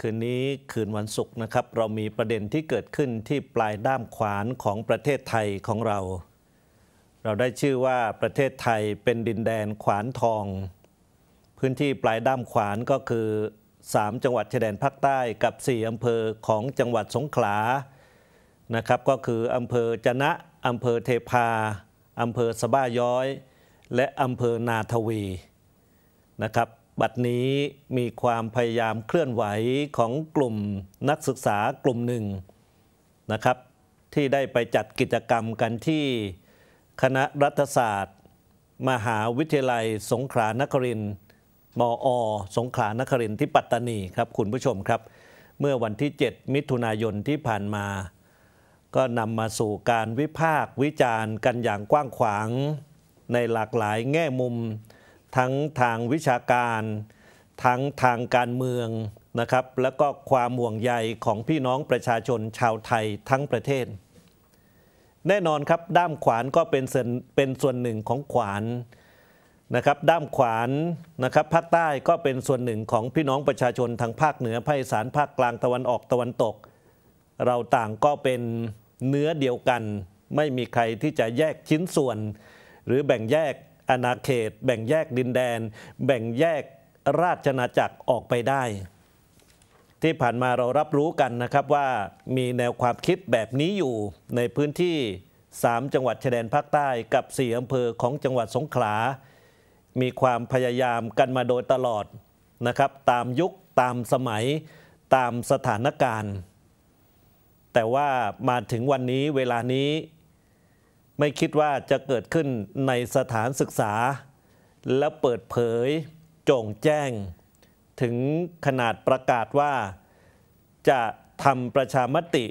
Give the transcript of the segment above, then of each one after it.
คืนนี้คืนวันศุกร์นะครับ เรามีประเด็นที่เกิดขึ้นที่ปลายด้ามขวานของประเทศไทยของเรา เราได้ชื่อว่าประเทศไทยเป็นดินแดนขวานทอง พื้นที่ปลายด้ามขวานก็คือ 3 จังหวัดชายแดนภาคใต้กับ 4อำเภอของจังหวัดสงขลานะครับ ก็คืออำเภอจนะอำเภอเทพาอำเภอสบ้าย้อย และอำเภอนาทวีนะครับบัดนี้มีความพยายามเคลื่อนไหวของกลุ่มนักศึกษากลุ่มหนึ่งนะครับ ที่ได้ไปจัดกิจกรรมกันที่คณะรัฐศาสตร์มหาวิทยาลัยสงขลานครินมอสงขลานครินที่ปัตตานีครับคุณผู้ชมครับ เมื่อวันที่ 7 มิถุนายนที่ผ่านมา ก็นำมาสู่การวิพากษ์วิจารณ์กันอย่างกว้างขวางในหลากหลายแง่มุมทั้งทางวิชาการ ทั้งทางการเมืองนะครับแล้วก็ความห่วงใยของพี่น้องประชาชนชาวไทยทั้งประเทศ แน่นอนครับด้ามขวานก็เป็นส่วนเป็นส่วนหนึ่งของขวานนะครับด้ามขวานนะครับภาคใต้ก็เป็นส่วนหนึ่งของพี่น้องประชาชนทางภาคเหนือภาคอีสานภาคกลางตะวันออกตะวันตก เราต่างก็เป็นเนื้อเดียวกัน ไม่มีใครที่จะแยกชิ้นส่วน หรือแบ่งแยกอาณาเขตแบ่งแยกดินแดน แบ่งแยกราชนาจักรออกไปได้ ที่ผ่านมาเรารับรู้กันนะครับว่ามีแนวความคิดแบบนี้อยู่ในพื้นที่ 3 จังหวัดชายแดนภาคใต้กับ4อำเภอของจังหวัดสงขลา มีความพยายามกันมาโดยตลอดนะครับ ตามยุคตามสมัยตามสถานการณ์ แต่ว่ามาถึงวันนี้เวลานี้ไม่คิดว่าจะเกิดขึ้นในสถานศึกษา และเปิดเผยโจ่งแจ้ง ถึงขนาดประกาศว่า จะทำประชามติ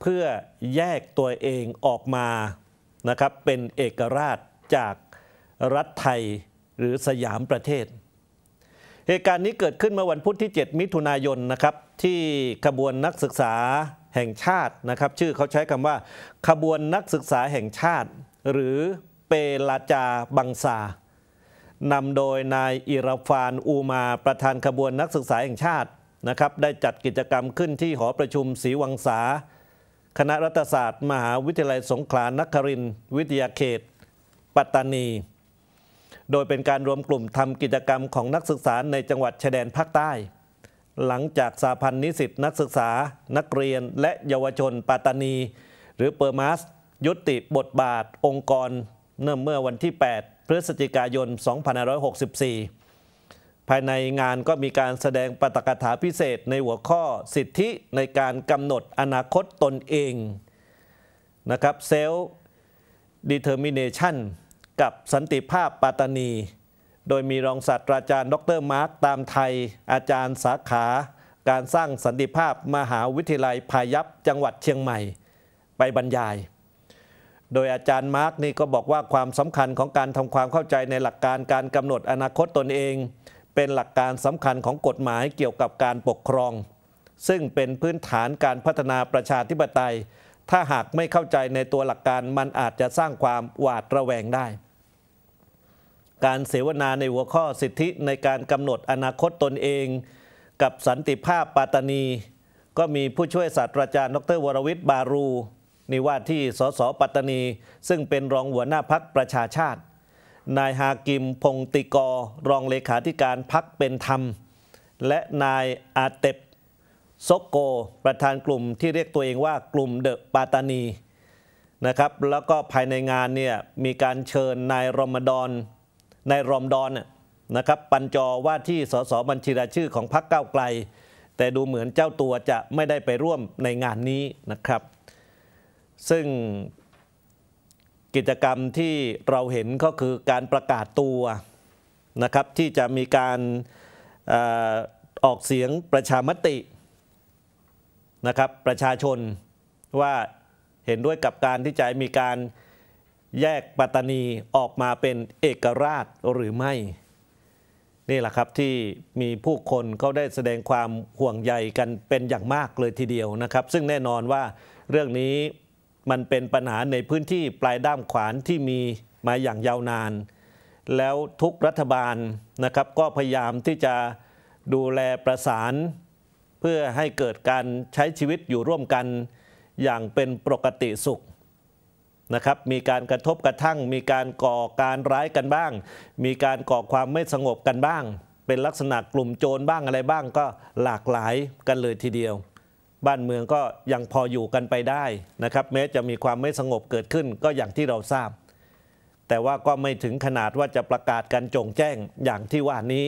เพื่อแยกตัวเองออกมานะครับเป็นเอกราชจากรัฐไทยหรือสยามประเทศ เหตุการณ์นี้เกิดขึ้นเมื่อวันพุธที่ 7 มิถุนายนนะครับ ที่ขบวนนักศึกษาแห่งชาตินะครับชื่อเขาใช้คำว่า ขบวนนักศึกษาแห่งชาติ หรือเปลาจาบังซานำโดยนายอิรฟานอูมาประธานขบวนนักศึกษาแห่งชาตินะครับได้จัดกิจกรรมขึ้นที่หอประชุมศรีวังสาคณะรัฐศาสตร์ มหาวิทยาลัยสงขลานครินวิทยาเขต ปัตตานี โดยเป็นการรวมกลุ่มทำกิจกรรมของนักศึกษาในจังหวัดชายแดนภาคใต้หลังจากสาพันธ์นิสิต นักศึกษานักเรียนและเยาวชนปัตตานี หรือเปอร์มาสยุติบทบาทองค์กรเนื่อเมื่อวันที่ 8 พฤศจิกายน 2564 ภายในงานก็มีการแสดงปาตกถาพิเศษในหัวข้อสิทธิในการกำหนดอนาคตตนเองนะครับเซลล์ดีเทอร์มิเนชันกับสันติภาพปัตตานีโดยมีรองศาสตราจารย์ ดรมาร์กตามไทย อาจารย์สาขา การสร้างสันติภาพมหาวิทยาลัยพายัพ จังหวัดเชียงใหม่ ไปบรรยาย โดยอาจารย์มาร์กนี่ก็บอกว่าความสำคัญของการทำความเข้าใจในหลักการการกำหนดอนาคตตนเอง เป็นหลักการสำคัญของกฎหมายเกี่ยวกับการปกครอง ซึ่งเป็นพื้นฐานการพัฒนาประชาธิปไตย ถ้าหากไม่เข้าใจในตัวหลักการมันอาจจะสร้างความหวาดระแวงได้การเสวนาในหัวข้อสิทธิในการกำหนดอนาคตตนเอง กับสันติภาพปาตานี ก็มีผู้ช่วยศาสตราจารย์ดรวรวิทย์บารูนิว่าที่สสปัตตานี ซึ่งเป็นรองหัวหน้าพักประชาชาติ นายฮากิมพงติกรรองเลขาธิการพักเป็นธรรม และนายอาเตปโซโกประธานกลุ่มที่เรียกตัวเองว่ากลุ่มเดอะปาตานีนะครับ แล้วก็ภายในงานเนี่ยมีการเชิญนายรมดอนนายรอมดอนนะครับ ปัญจอว่าที่สสบัญชีรายชื่อของพรรคก้าวไกล แต่ดูเหมือนเจ้าตัวจะไม่ได้ไปร่วมในงานนี้นะครับ ซึ่งกิจกรรมที่เราเห็นก็คือการประกาศตัวนะครับ ที่จะมีการออกเสียงประชามตินะครับประชาชนว่าเห็นด้วยกับการที่จะมีการแยกปัตตานีออกมาเป็นเอกราชหรือไม่นี่แหละครับที่มีผู้คนเขาได้แสดงความห่วงใยกันเป็นอย่างมากเลยทีเดียวนะครับซึ่งแน่นอนว่าเรื่องนี้มันเป็นปัญหาในพื้นที่ปลายด้ามขวานที่มีมาอย่างยาวนาน แล้วทุกรัฐบาลนะครับก็พยายามที่จะดูแลประสาน เพื่อให้เกิดการใช้ชีวิตอยู่ร่วมกันอย่างเป็นปกติสุขนะครับมีการกระทบกระทั่ง มีการก่อการร้ายกันบ้าง มีการก่อความไม่สงบกันบ้าง เป็นลักษณะกลุ่มโจรบ้างอะไรบ้างก็หลากหลายกันเลยทีเดียว บ้านเมืองก็ยังพออยู่กันไปได้นะครับแม้จะมีความไม่สงบเกิดขึ้นก็อย่างที่เราทราบ แต่ว่าก็ไม่ถึงขนาดว่าจะประกาศกันจงแจ้งอย่างที่ว่านี้